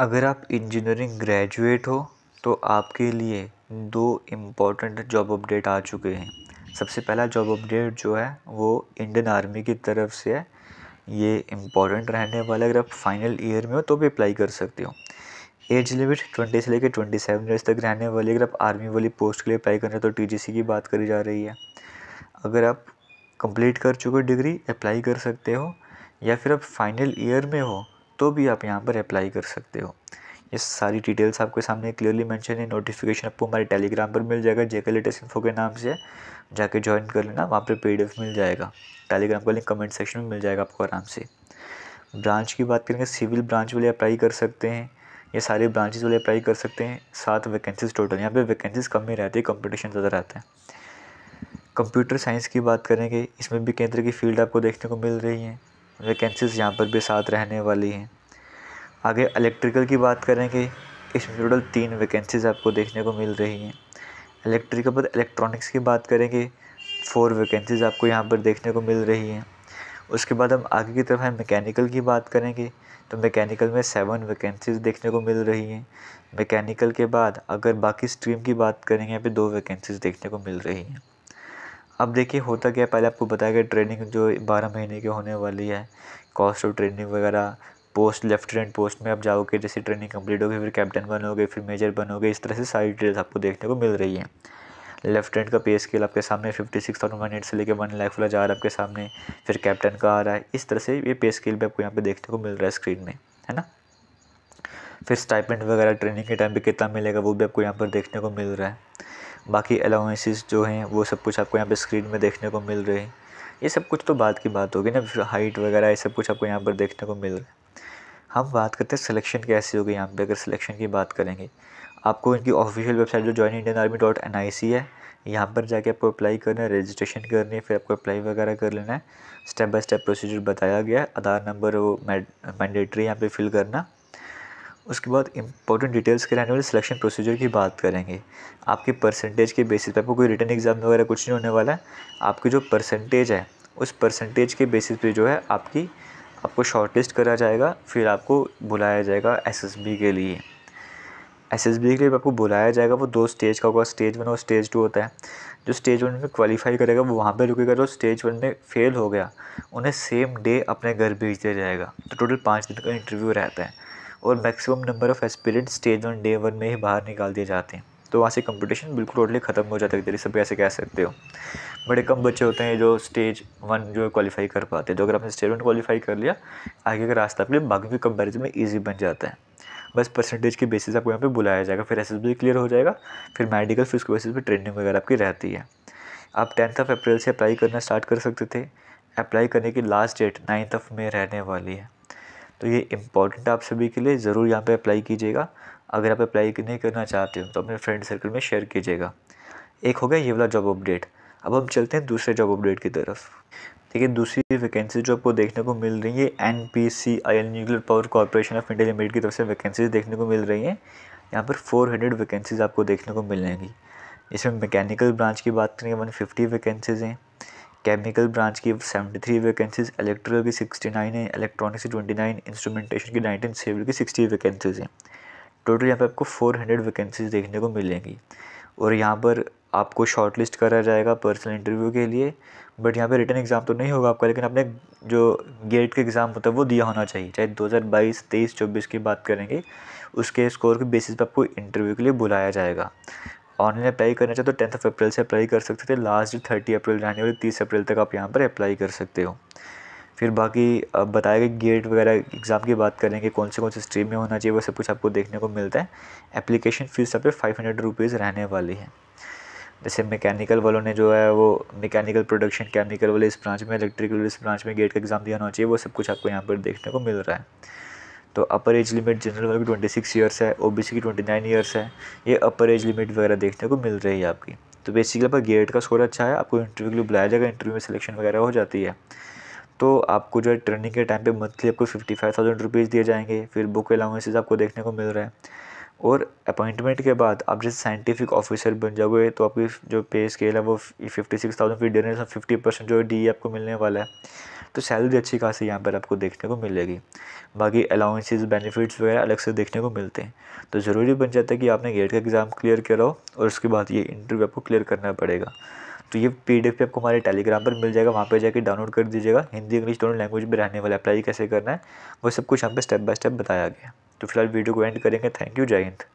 अगर आप engineering graduate हो तो आपके लिए दो इम्पॉर्टेंट जॉब अपडेट आ चुके हैं सबसे पहला जॉब अपडेट जो है वो इंडियन आर्मी की तरफ से है ये इम्पॉर्टेंट रहने वाला अगर आप फाइनल ईयर में हो तो भी अप्लाई कर सकते हो एज लिमिट ट्वेंटी से लेकर ट्वेंटी सेवन ईयर्स तक रहने वाली अगर आप आर्मी वाली पोस्ट के लिए अप्लाई कर रहे हो तो टी की बात करी जा रही है अगर आप कंप्लीट कर चुके डिग्री अप्लाई कर सकते हो या फिर आप फाइनल ईयर में हो तो भी आप यहाँ पर अप्लाई कर सकते हो ये सारी डिटेल्स आपके सामने क्लियरली मेंशन है नोटिफिकेशन आपको हमारे टेलीग्राम पर मिल जाएगा जेके लेटेस्ट इन्फो के नाम से जाके ज्वाइन कर लेना वहाँ पर पी मिल जाएगा टेलीग्राम का लिंक कमेंट सेक्शन में मिल जाएगा आपको आराम से ब्रांच की बात करेंगे सिविल ब्रांच वाले अप्लाई कर सकते हैं ये सारे ब्रांचेज वाले अप्लाई कर सकते हैं सात वैकेंसीज टोटल यहाँ पे वैकेंसीज कम ही रहती है कंपटीशन ज़्यादा रहता है कंप्यूटर साइंस की बात करेंगे इसमें भी केंद्र की फील्ड आपको देखने को मिल रही है वैकेंसीज़ यहाँ पर भी साथ रहने वाली हैं आगे इलेक्ट्रिकल की बात करें कि इसमें टोटल तीन वैकेंसीज़ आपको देखने को मिल रही हैं इलेक्ट्रिकल पर इलेक्ट्रॉनिक्स की बात करें कि फोर वैकेंसीज़ आपको यहाँ पर देखने को मिल रही हैं उसके बाद हम आगे की तरफ है मैकेनिकल की बात करेंगे तो मैकेनिकल में सेवन वैकेंसीज देखने को मिल रही हैं मैकेनिकल के बाद अगर बाकी स्ट्रीम की बात करेंगे यहाँ पे दो वैकेंसीज देखने को मिल रही हैं अब देखिए होता क्या है पहले आपको बताया गया ट्रेनिंग जो बारह महीने की होने वाली है कॉस्ट ऑफ ट्रेनिंग वगैरह पोस्ट लेफ्टिनेंट पोस्ट में आप जाओगे जैसे ट्रेनिंग कंप्लीट होगी फिर कैप्टन बनोगे फिर मेजर बनोगे इस तरह से सारी डिटेल्स आपको देखने को मिल रही है लेफ्टिनेंट का पे स्केल आपके सामने fifty six thousand one eight से लेकर वन लाख वाला जा रहा है आपके सामने फिर कैप्टन का आ रहा है इस तरह से ये पे स्केल भी आपको यहाँ पे देखने को मिल रहा है स्क्रीन में है ना फिर स्टाइपेंट वगैरह ट्रेनिंग के टाइम पे कितना मिलेगा वो भी आपको यहाँ पर देखने को मिल रहा है बाकी अलाउंसेस जो हैं वो सब कुछ आपको यहाँ पे स्क्रीन में देखने को मिल रहे हैं ये सब कुछ तो बात की बात होगी ना हाइट वगैरह ये सब कुछ आपको यहाँ पर देखने को मिल रहा है हम बात करते हैं सिलेक्शन कैसे होगी यहाँ पे अगर सिलेक्शन की बात करेंगे आपको इनकी ऑफिशियल वेबसाइट जो join Indian army dot N I C है यहाँ पर जाके आपको अप्लाई करना है रजिस्ट्रेशन करनी है फिर आपको अप्लाई वगैरह कर लेना है स्टेप बाय स्टेप प्रोसीजर बताया गया है आधार नंबर वो मैंडेटरी यहाँ पे फिल करना उसके बाद इंपॉर्टेंट डिटेल्स के रहने वाले सिलेक्शन प्रोसीजर की बात करेंगे आपके परसेंटेज के बेसिस पर आपको कोई रिटर्न एग्जाम वगैरह कुछ नहीं होने वाला है आपकी जो परसेंटेज है उस परसेंटेज के बेसिस पे जो है आपकी आपको शॉर्ट लिस्ट करा जाएगा फिर आपको बुलाया जाएगा एस के लिए एस के लिए आपको बुलाया जाएगा वो दो स्टेज का होगा स्टेज वन और स्टेज टू होता है जो स्टेज वन में क्वालिफाई करेगा वो वहाँ पर रुकेगा जो स्टेज वन में फेल हो गया उन्हें सेम डे अपने घर भेज दिया जाएगा तो टोटल पाँच दिन का इंटरव्यू रहता है और maximum number of aspirant stage one day one में ही बाहर निकाल दिए जाते हैं तो वहाँ से कंपटीशन बिल्कुल टोटली ख़त्म हो जाता है तेरे सभी ऐसे कह सकते हो बड़े कम बच्चे होते हैं जो स्टेज वन जो है क्वालिफाई कर पाते हैं तो अगर आपने स्टेज वन क्वालिफाई कर लिया आगे का रास्ता आपके लिए बाकी कंपेरिजन में ईजी बन जाता है बस परसेंटेज के बेसिस आपको यहाँ पे बुलाया जाएगा फिर एस क्लियर हो जाएगा फिर मेडिकल फिर उसके बेसिस पे ट्रेनिंग वगैरह आपकी रहती है आप टेंथ ऑफ अप्रैल से अप्लाई करना स्टार्ट कर सकते थे अप्लाई करने की last date ninth of May रहने वाली है तो ये इंपॉर्टेंट आप सभी के लिए ज़रूर यहाँ पे अप्लाई कीजिएगा अगर आप अप्लाई नहीं करना चाहते हो तो अपने फ्रेंड सर्कल में शेयर कीजिएगा एक हो गया ये वाला जॉब अपडेट अब हम चलते हैं दूसरे जॉब अपडेट की तरफ देखिए दूसरी वैकेंसी जो आपको देखने को मिल रही है N P C I L nuclear power corporation of India limited की तरफ से वैकेंसीज देखने को मिल रही हैं यहाँ पर फोर हंड्रेड वैकेंसीज आपको देखने को मिलेंगी इसमें मैकेनिकल ब्रांच की बात करेंगे फिफ्टी वैकेंसीज़ हैं केमिकल ब्रांच की 73 वैकेंसीज इलेक्ट्रिकल की 69 है इलेक्ट्रॉनिक्स की 29 इंस्ट्रूमेंटेशन की 19 सिविल की 60 वैकेंसीज हैं टोटल यहाँ पे आपको 400 वैकेंसीज देखने को मिलेंगी और यहाँ पर आपको शॉर्ट लिस्ट करा जाएगा पर्सनल इंटरव्यू के लिए बट यहाँ पे रिटर्न एग्ज़ाम तो नहीं होगा आपका लेकिन आपने जो गेट का एग्ज़ाम होता है वो दिया होना चाहिए चाहे 2022, 23, 24 की बात करेंगे उसके स्कोर के बेसिस पर आपको इंटरव्यू के लिए बुलाया जाएगा ऑनलाइन अप्लाई करना चाहते हो टेंथ ऑफ अप्रैल से अप्लाई कर सकते थे लास्ट थर्टी अप्रैल रहने वाली तीस अप्रैल तक आप यहाँ पर अप्लाई कर सकते हो फिर बाकी अब बताया गया गेट वगैरह एग्ज़ाम की बात करेंगे कौन से कौन से स्ट्रीम में होना चाहिए वो सब कुछ आपको देखने को मिलता है एप्लीकेशन फ़ीस सब फाइव हंड्रेड रुपीज़ रहने वाली है जैसे मैकेनिकल वालों ने जो है वो मैकेनिकल प्रोडक्शन केमिकल वाले इस ब्रांच में इलेक्ट्रिकल इस ब्रांच में गेट का एग्ज़ाम दिया होना चाहिए वो सब कुछ आपको यहाँ पर देखने को मिल रहा है तो अपर एज लिमिट जनरल वाले की ट्वेंटी सिक्स ईयर्स है ओ बी सी की ट्वेंटी नाइन ईयर्स है ये अपर एज लिमिट वगैरह देखने को मिल रही है आपकी तो बेसिकली आपका गेट का स्कोर अच्छा है आपको इंटरव्यू के लिए बुलाया जाएगा इंटरव्यू में सिलेक्शन वगैरह हो जाती है तो आपको जो है ट्रेनिंग के टाइम पे मंथली आपको फिफ्टी फाइव थाउजेंड रुपीज़ दिए जाएंगे फिर बुक अलाउंसेज आपको देखने को मिल रहा है और अपॉइंटमेंट के बाद आप जैसे साइंटिफिक ऑफिसर बन जाओगे तो आपकी जो पे स्केल है वो फिफ्टी सिक्स थाउजेंड फिर डेढ़ फिफ्टी परसेंट जो डी e आपको मिलने वाला है तो सैलरी अच्छी खासी यहाँ पर आपको देखने को मिलेगी बाकी अलाउंसेज बेनिफिट्स वगैरह अलग से देखने को मिलते हैं तो ज़रूरी बन जाता है कि आपने गेट का एग्ज़ाम क्लियर कराओ और उसके बाद ये इंटरव्यू आपको क्लियर करना पड़ेगा तो ये पी डी एफ आपको हमारे टेलीग्राम पर मिल जाएगा वहाँ पर जाकर डाउनलोड कर दीजिएगा हिंदी इंग्लिश दोनों लैंग्वेज में रहने वाला अप्लाई कैसे करना है वो सब कुछ यहाँ पर स्टेप बाय स्टेप बताया गया तो फिलहाल वीडियो को एंड करेंगे थैंक यू जय हिंद